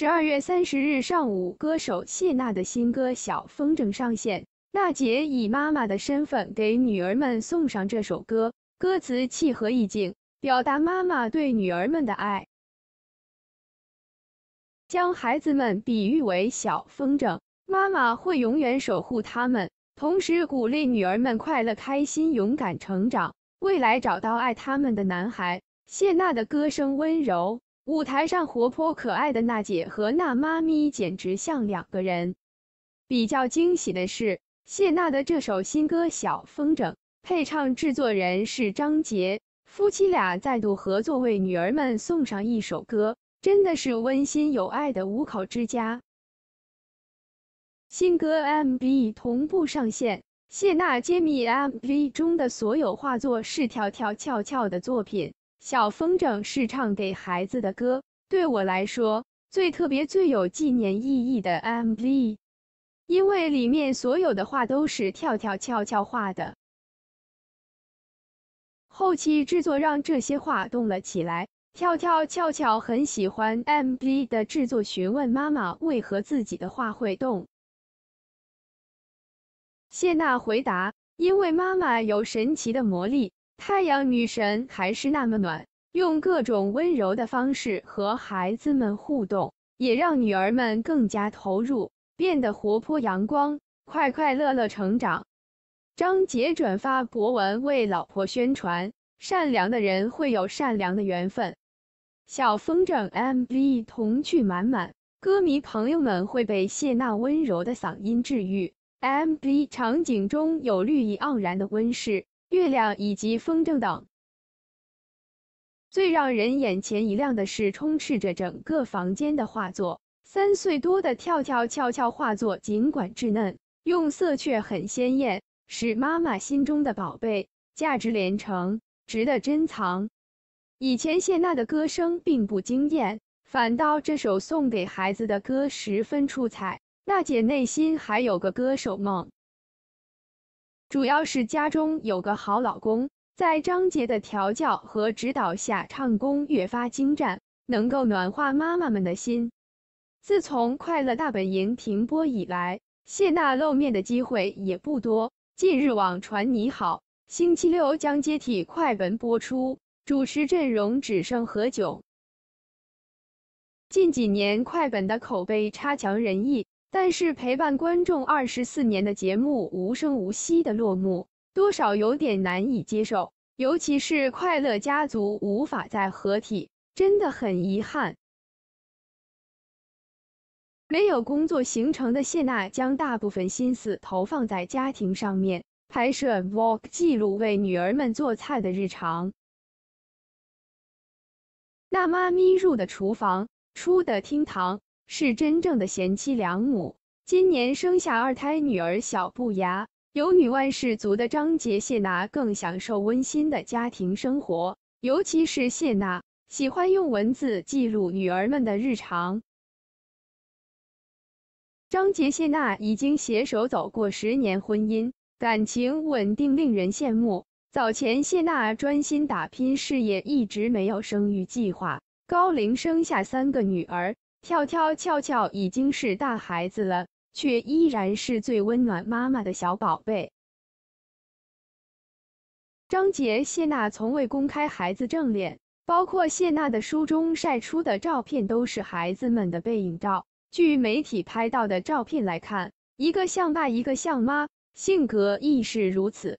十二月三十日上午，歌手谢娜的新歌《小风筝》上线。娜姐以妈妈的身份给女儿们送上这首歌，歌词契合意境，表达妈妈对女儿们的爱，将孩子们比喻为小风筝，妈妈会永远守护他们，同时鼓励女儿们快乐开心、勇敢成长，未来找到爱他们的男孩。谢娜的歌声温柔。舞台上活泼可爱的娜姐和娜妈咪简直像两个人。比较惊喜的是，谢娜的这首新歌《小风筝》配唱制作人是张杰，夫妻俩再度合作为女儿们送上一首歌，真的是温馨有爱的五口之家。新歌 MV 同步上线，谢娜揭秘 MV 中的所有画作是跳跳俏俏的作品。小风筝是唱给孩子的歌，对我来说最特别、最有纪念意义的 M V，因为里面所有的画都是跳跳俏俏画的，后期制作让这些画动了起来。跳跳俏俏很喜欢 M V 的制作，询问妈妈为何自己的画会动。谢娜回答：“因为妈妈有神奇的魔力。”太阳女神还是那么暖，用各种温柔的方式和孩子们互动，也让女儿们更加投入，变得活泼阳光，快快乐乐成长。张杰转发博文为老婆宣传，善良的人会有善良的缘分。小风筝 MV 童趣满满，歌迷朋友们会被谢娜温柔的嗓音治愈。MV 场景中有绿意盎然的温室。月亮以及风筝等。最让人眼前一亮的是充斥着整个房间的画作。三岁多的跳跳俏俏画作，尽管稚嫩，用色却很鲜艳，是妈妈心中的宝贝，价值连城，值得珍藏。以前谢娜的歌声并不惊艳，反倒这首送给孩子的歌十分出彩。娜姐内心还有个歌手梦。主要是家中有个好老公，在张杰的调教和指导下，唱功越发精湛，能够暖化妈妈们的心。自从《快乐大本营》停播以来，谢娜露面的机会也不多。近日网传你好星期六将接替快文播出，主持阵容只剩何炅。近几年快本的口碑差强人意。但是陪伴观众二十四年的节目无声无息的落幕，多少有点难以接受，尤其是快乐家族无法再合体，真的很遗憾。没有工作行程的谢娜，将大部分心思投放在家庭上面，拍摄 vlog 记录为女儿们做菜的日常。那妈咪入的厨房，出的厅堂。是真正的贤妻良母。今年生下二胎女儿小不雅，有女万事足的张杰谢娜更享受温馨的家庭生活。尤其是谢娜，喜欢用文字记录女儿们的日常。张杰谢娜已经携手走过十年婚姻，感情稳定，令人羡慕。早前谢娜专心打拼事业，一直没有生育计划，高龄生下三个女儿。跳跳俏俏已经是大孩子了，却依然是最温暖妈妈的小宝贝。张杰、谢娜从未公开孩子正脸，包括谢娜的书中晒出的照片都是孩子们的背影照。据媒体拍到的照片来看，一个像爸，一个像妈，性格亦是如此。